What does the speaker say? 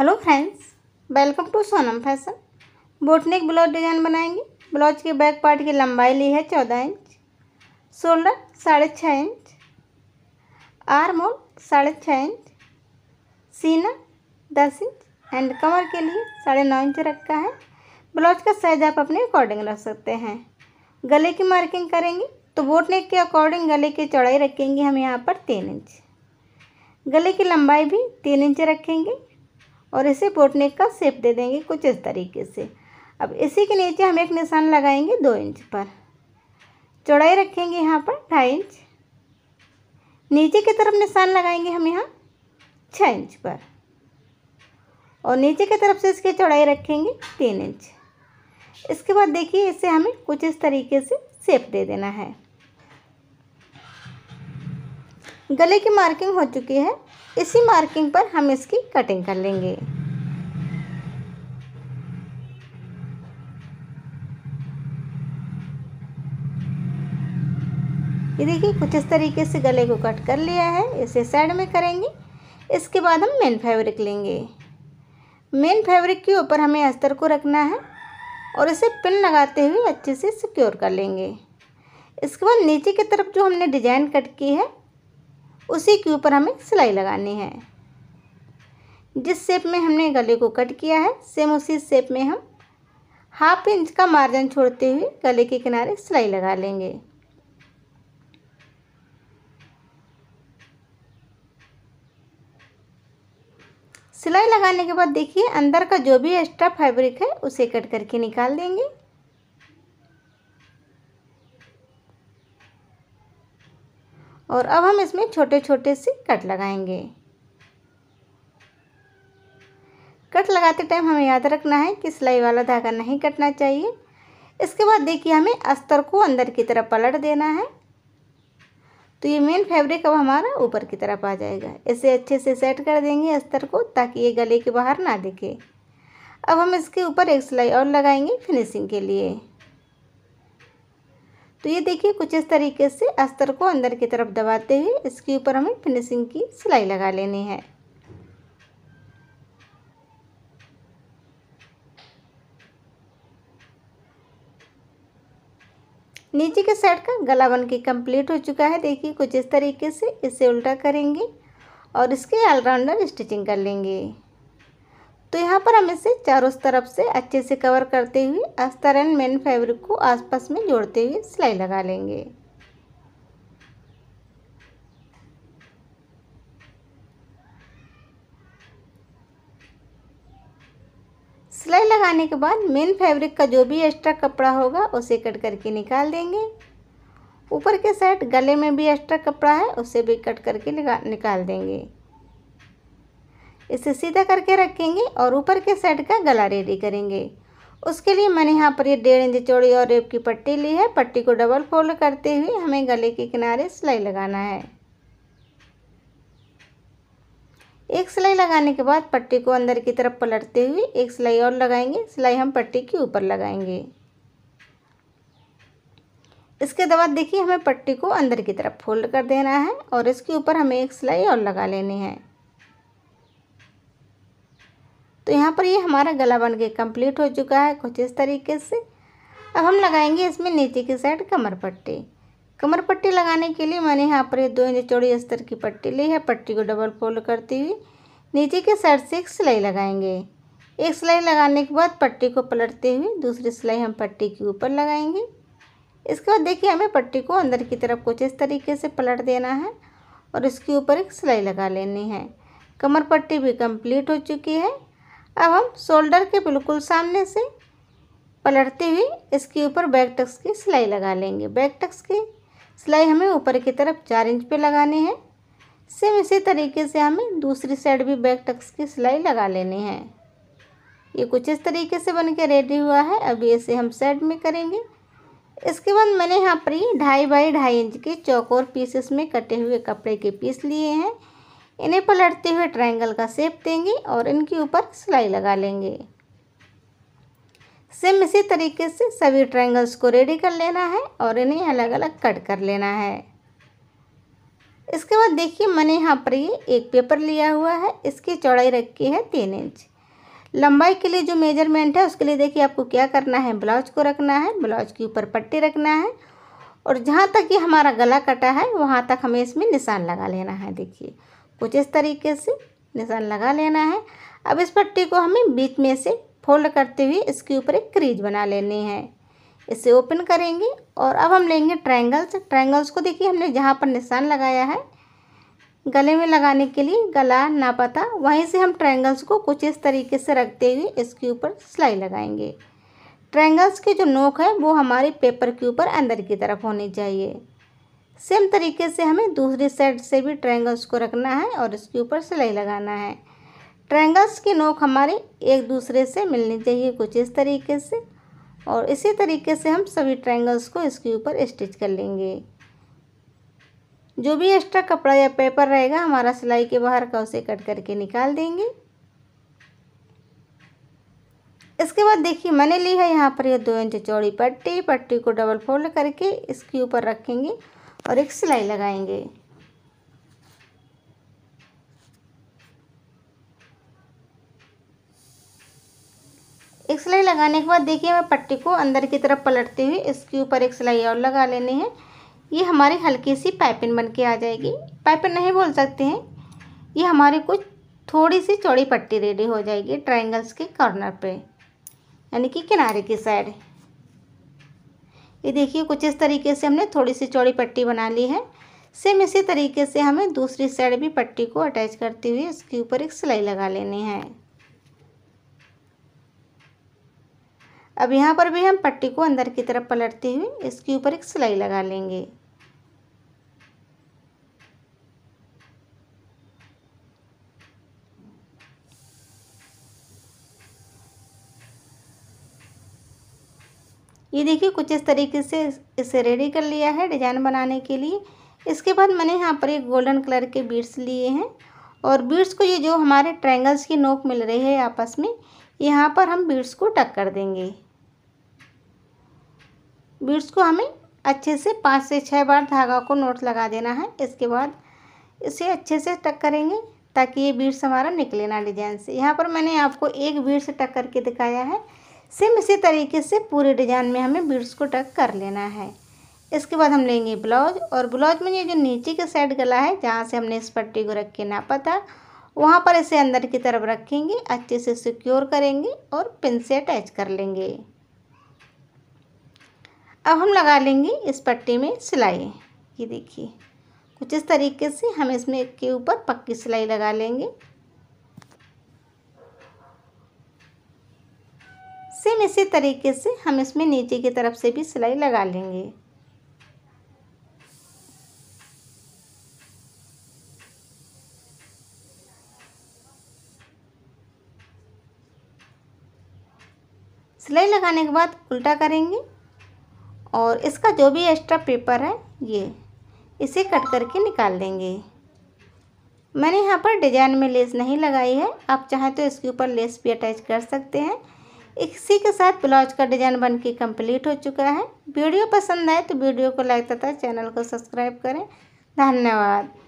hello friends welcome to Sonam fashion boat neck blouse design बनाएंगे blouse के back part की लंबाई ली है चौदह इंच शोल्डर साढ़े छः इंच आर्म होल साढ़े छः इंच सीना दस इंच एंड कमर के लिए साढ़े नौ इंच रखा है ब्लाउज का साइज आप अपने अकॉर्डिंग रख सकते हैं गले की मार्किंग करेंगे तो बोटनेक के अकॉर्डिंग गले की चौड़ाई रखेंगे हम यहाँ पर तीन इंच गले की लंबाई भी तीन इंच रखेंगे और इसे बोटनेक का सेप दे देंगे कुछ इस तरीके से अब इसी के नीचे हम एक निशान लगाएंगे दो इंच पर चौड़ाई रखेंगे यहाँ पर ढाई इंच नीचे की तरफ निशान लगाएंगे हम यहाँ छः इंच पर और नीचे की तरफ से इसकी चौड़ाई रखेंगे तीन इंच इसके बाद देखिए इसे हमें कुछ इस तरीके से सेप दे देना है गले की मार्किंग हो चुकी है इसी मार्किंग पर हम इसकी कटिंग कर लेंगे ये देखिए कुछ इस तरीके से गले को कट कर लिया है इसे साइड में करेंगे इसके बाद हम मेन फैब्रिक लेंगे मेन फैब्रिक के ऊपर हमें अस्तर को रखना है और इसे पिन लगाते हुए अच्छे से सिक्योर कर लेंगे इसके बाद नीचे की तरफ जो हमने डिजाइन कट की है उसी के ऊपर हमें सिलाई लगानी है जिस शेप में हमने गले को कट किया है सेम उसी शेप में हम हाफ इंच का मार्जिन छोड़ते हुए गले के किनारे सिलाई लगा लेंगे सिलाई लगाने के बाद देखिए अंदर का जो भी एक्स्ट्रा फैब्रिक है उसे कट करके निकाल देंगे और अब हम इसमें छोटे छोटे से कट लगाएंगे कट लगाते टाइम हमें याद रखना है कि सिलाई वाला धागा नहीं कटना चाहिए इसके बाद देखिए हमें अस्तर को अंदर की तरफ पलट देना है तो ये मेन फैब्रिक अब हमारा ऊपर की तरफ आ जाएगा इसे अच्छे से सेट कर देंगे अस्तर को ताकि ये गले के बाहर ना दिखे अब हम इसके ऊपर एक सिलाई और लगाएंगे फिनिशिंग के लिए तो ये देखिए कुछ इस तरीके से अस्तर को अंदर की तरफ दबाते हुए इसके ऊपर हमें फिनिशिंग की सिलाई लगा लेनी है नीचे के साइड का गला बन के कम्प्लीट हो चुका है देखिए कुछ इस तरीके से इसे उल्टा करेंगे और इसके ऑलराउंडर स्टिचिंग कर लेंगे तो यहाँ पर हम इसे चारों तरफ से अच्छे से कवर करते हुए अस्तर एंड मेन फैब्रिक को आसपास में जोड़ते हुए सिलाई लगा लेंगे सिलाई लगाने के बाद मेन फैब्रिक का जो भी एक्स्ट्रा कपड़ा होगा उसे कट करके निकाल देंगे ऊपर के साइड गले में भी एक्स्ट्रा कपड़ा है उसे भी कट करके निकाल देंगे इसे सीधा करके रखेंगे और ऊपर के साइड का गला रेडी करेंगे उसके लिए मैंने यहाँ पर ये डेढ़ इंच चौड़ी और रेप की पट्टी ली है पट्टी को डबल फोल्ड करते हुए हमें गले के किनारे सिलाई लगाना है एक सिलाई लगाने के बाद पट्टी को अंदर की तरफ पलटते हुए एक सिलाई और लगाएंगे सिलाई हम पट्टी के ऊपर लगाएंगे इसके बाद देखिए हमें पट्टी को अंदर की तरफ फोल्ड कर देना है और इसके ऊपर हमें एक सिलाई और लगा लेनी है तो यहाँ पर ये हमारा गला बन के कंप्लीट हो चुका है कुछ इस तरीके से अब हम लगाएंगे इसमें नीचे की साइड कमर पट्टी कमर पट्टी लगाने के लिए मैंने यहाँ पर दो इंच चौड़ी स्तर की पट्टी ली है पट्टी को डबल फोल्ड करती हुई नीचे के साइड से एक सिलाई लगाएंगे एक सिलाई लगाने के बाद पट्टी को पलटते हुए दूसरी सिलाई हम पट्टी के ऊपर लगाएंगे इसके बाद देखिए हमें पट्टी को अंदर की तरफ कुछ इस तरीके से पलट देना है और इसके ऊपर एक सिलाई लगा लेनी है कमर पट्टी भी कंप्लीट हो चुकी है अब हम शोल्डर के बिल्कुल सामने से पलटते हुए इसके ऊपर बैक टक्स की सिलाई लगा लेंगे बैक टक्स की सिलाई हमें ऊपर की तरफ चार इंच पे लगानी है सेम इसी तरीके से हमें दूसरी साइड भी बैक टक्स की सिलाई लगा लेनी है ये कुछ इस तरीके से बन के रेडी हुआ है अभी इसे हम साइड में करेंगे इसके बाद मैंने यहाँ पर ही ढाई बाई ढाई इंच के चौकोर पीसेस में कटे हुए कपड़े के पीस लिए हैं इन्हें पलटते हुए ट्रायंगल का सेप देंगे और इनके ऊपर सिलाई लगा लेंगे सेम इसी तरीके से सभी ट्रायंगल्स को रेडी कर लेना है और इन्हें अलग अलग कट कर लेना है इसके बाद देखिए मैंने यहाँ पर ये एक पेपर लिया हुआ है इसकी चौड़ाई रखी है तीन इंच लंबाई के लिए जो मेजरमेंट है उसके लिए देखिए आपको क्या करना है ब्लाउज को रखना है ब्लाउज के ऊपर पट्टी रखना है और जहाँ तक ये हमारा गला कटा है वहाँ तक हमें इसमें निशान लगा लेना है देखिए कुछ इस तरीके से निशान लगा लेना है अब इस पट्टी को हमें बीच में से फोल्ड करते हुए इसके ऊपर एक क्रीज बना लेनी है इसे ओपन करेंगे और अब हम लेंगे ट्रायंगल्स ट्रायंगल्स को देखिए हमने जहाँ पर निशान लगाया है गले में लगाने के लिए गला नापता वहीं से हम ट्रायंगल्स को कुछ इस तरीके से रखते हुए इसके ऊपर सिलाई लगाएंगे ट्रायंगल्स की जो नोक है वो हमारे पेपर के ऊपर अंदर की तरफ होनी चाहिए सेम तरीके से हमें दूसरी साइड से भी ट्रायंगल्स को रखना है और इसके ऊपर सिलाई लगाना है ट्रायंगल्स की नोक हमारी एक दूसरे से मिलनी चाहिए कुछ इस तरीके से और इसी तरीके से हम सभी ट्रायंगल्स को इसके ऊपर स्टिच कर लेंगे जो भी एक्स्ट्रा कपड़ा या पेपर रहेगा हमारा सिलाई के बाहर का उसे कट करके निकाल देंगे इसके बाद देखिए मैंने ली है यहाँ पर यह दो इंच चौड़ी पट्टी पट्टी को डबल फोल्ड करके इसके ऊपर रखेंगे और एक सिलाई लगाएंगे एक सिलाई लगाने के बाद देखिए मैं पट्टी को अंदर की तरफ पलटते हुए इसके ऊपर एक सिलाई और लगा लेने हैं ये हमारी हल्की सी पाइपिन बन के आ जाएगी पाइपिन नहीं बोल सकते हैं ये हमारी कुछ थोड़ी सी चौड़ी पट्टी रेडी हो जाएगी ट्रायंगल्स के कॉर्नर पे यानी कि किनारे की साइड ये देखिए कुछ इस तरीके से हमने थोड़ी सी चौड़ी पट्टी बना ली है सेम इसी तरीके से हमें दूसरी साइड भी पट्टी को अटैच करते हुए इसके ऊपर एक सिलाई लगा लेनी है अब यहाँ पर भी हम पट्टी को अंदर की तरफ पलटते हुए इसके ऊपर एक सिलाई लगा लेंगे ये देखिए कुछ इस तरीके से इसे रेडी कर लिया है डिज़ाइन बनाने के लिए इसके बाद मैंने यहाँ पर एक गोल्डन कलर के बीड्स लिए हैं और बीड्स को ये जो हमारे ट्रायंगल्स की नोक मिल रही है आपस में यहाँ पर हम बीड्स को टक कर देंगे बीड्स को हमें अच्छे से पाँच से छः बार धागा को नोट लगा देना है इसके बाद इसे अच्छे से टक करेंगे ताकि ये बीड्स हमारा निकले ना डिजाइन से यहाँ पर मैंने आपको एक बीड से टक करके दिखाया है सेम इसी तरीके से पूरे डिजाइन में हमें बीड्स को टक कर लेना है इसके बाद हम लेंगे ब्लाउज और ब्लाउज में ये जो नीचे के साइड गला है जहाँ से हमने इस पट्टी को रख के नापा था वहाँ पर इसे अंदर की तरफ रखेंगे अच्छे से सिक्योर करेंगे और पिन से अटैच कर लेंगे अब हम लगा लेंगे इस पट्टी में सिलाई ये देखिए कुछ इस तरीके से हम इसमें के ऊपर पक्की सिलाई लगा लेंगे सेम इसी तरीके से हम इसमें नीचे की तरफ से भी सिलाई लगा लेंगे सिलाई लगाने के बाद उल्टा करेंगे और इसका जो भी एक्स्ट्रा पेपर है ये इसे कट करके निकाल देंगे मैंने यहाँ पर डिजाइन में लेस नहीं लगाई है आप चाहें तो इसके ऊपर लेस भी अटैच कर सकते हैं इसी के साथ ब्लाउज का डिज़ाइन बन के कम्प्लीट हो चुका है वीडियो पसंद आए तो वीडियो को लाइक तथा चैनल को सब्सक्राइब करें धन्यवाद